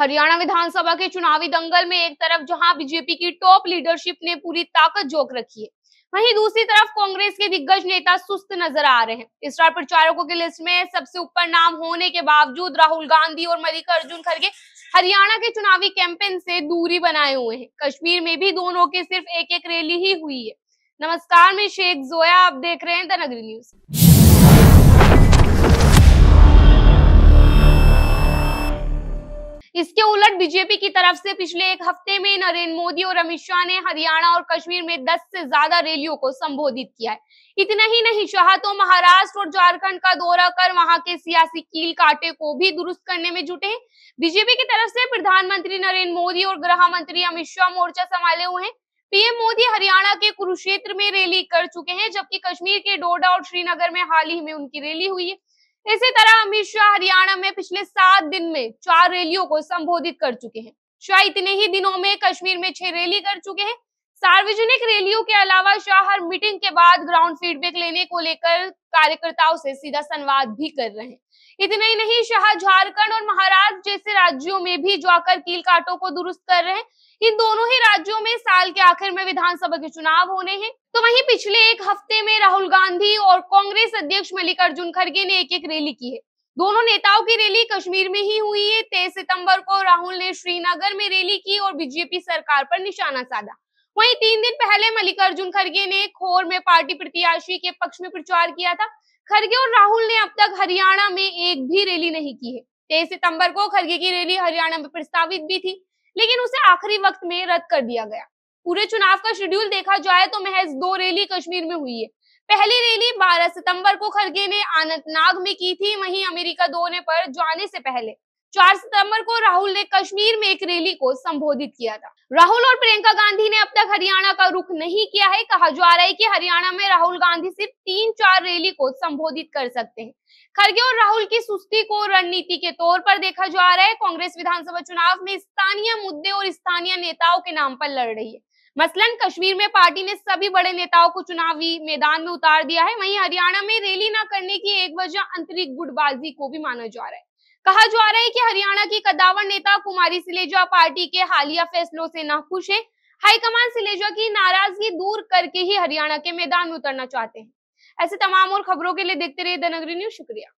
हरियाणा विधानसभा के चुनावी दंगल में एक तरफ जहां बीजेपी की टॉप लीडरशिप ने पूरी ताकत झोंक रखी है वहीं दूसरी तरफ कांग्रेस के दिग्गज नेता सुस्त नजर आ रहे हैं स्टार प्रचारकों की लिस्ट में सबसे ऊपर नाम होने के बावजूद राहुल गांधी और मल्लिकार्जुन खड़गे हरियाणा के चुनावी कैंपेन से दूरी बनाए हुए हैं कश्मीर में भी दोनों के सिर्फ एक एक रैली ही हुई है नमस्कार मैं शेख जोया आप देख रहे हैं द नगरी न्यूज बीजेपी की तरफ से पिछले एक हफ्ते में नरेंद्र मोदी और अमित शाह ने हरियाणा और कश्मीर में 10 से ज्यादा रैलियों को संबोधित किया है इतना ही नहीं शाह तो महाराष्ट्र और झारखंड का दौरा कर वहां के सियासी कील काटे को भी दुरुस्त करने में जुटे हैं बीजेपी की तरफ से प्रधानमंत्री नरेंद्र मोदी और गृह मंत्री अमित शाह मोर्चा संभाले हुए हैं पीएम मोदी हरियाणा के कुरुक्षेत्र में रैली कर चुके हैं जबकि कश्मीर के डोडा और श्रीनगर में हाल ही में उनकी रैली हुई है इसी तरह अमित शाह हरियाणा में पिछले सात दिन में चार रैलियों को संबोधित कर चुके हैं शाह इतने ही दिनों में कश्मीर में छह रैली कर चुके हैं सार्वजनिक रैलियों के अलावा शाह हर मीटिंग के बाद ग्राउंड फीडबैक लेने को लेकर कार्यकर्ताओं से सीधा संवाद भी कर रहे हैं इतना ही नहीं शाह झारखंड और महाराष्ट्र जैसे राज्यों में भी जो आकर कील काटों को दुरुस्त कर रहे हैं इन दोनों ही राज्यों में साल के आखिर में विधानसभा के चुनाव होने हैं तो वहीं पिछले एक हफ्ते में राहुल गांधी और कांग्रेस अध्यक्ष मल्लिकार्जुन खड़गे ने एक एक रैली की है दोनों नेताओं की रैली कश्मीर में ही हुई है तेईस सितंबर को राहुल ने श्रीनगर में रैली की और बीजेपी सरकार पर निशाना साधा वहीं तीन दिन पहले मल्लिकार्जुन खड़गे ने खोर में पार्टी प्रत्याशी के पक्ष में प्रचार किया था खड़गे और राहुल ने अब तक हरियाणा में एक भी रैली नहीं की है तेईस सितंबर को खरगे की रैली हरियाणा में प्रस्तावित भी थी लेकिन उसे आखिरी वक्त में रद्द कर दिया गया पूरे चुनाव का शेड्यूल देखा जाए तो महज दो रैली कश्मीर में हुई है पहली रैली 12 सितंबर को खरगे ने अनंतनाग में की थी वहीं अमेरिका दौरे पर जाने से पहले 4 सितंबर को राहुल ने कश्मीर में एक रैली को संबोधित किया था राहुल और प्रियंका गांधी ने अब तक हरियाणा का रुख नहीं किया है कहा जा रहा है कि हरियाणा में राहुल गांधी सिर्फ तीन चार रैली को संबोधित कर सकते हैं खरगे और राहुल की सुस्ती को रणनीति के तौर पर देखा जा रहा है कांग्रेस विधानसभा चुनाव में स्थानीय मुद्दे और स्थानीय नेताओं के नाम पर लड़ रही है मसलन कश्मीर में पार्टी ने सभी बड़े नेताओं को चुनावी मैदान में उतार दिया है वहीं हरियाणा में रैली न करने की एक वजह आंतरिक गुटबाजी को भी माना जा रहा है कहा जा रहा है कि हरियाणा की कदावर नेता कुमारी सिलेजा पार्टी के हालिया फैसलों से नाखुश है हाईकमान सिलेजा की नाराजगी दूर करके ही हरियाणा के मैदान में उतरना चाहते हैं ऐसे तमाम और खबरों के लिए देखते रहिए द नगरी न्यूज शुक्रिया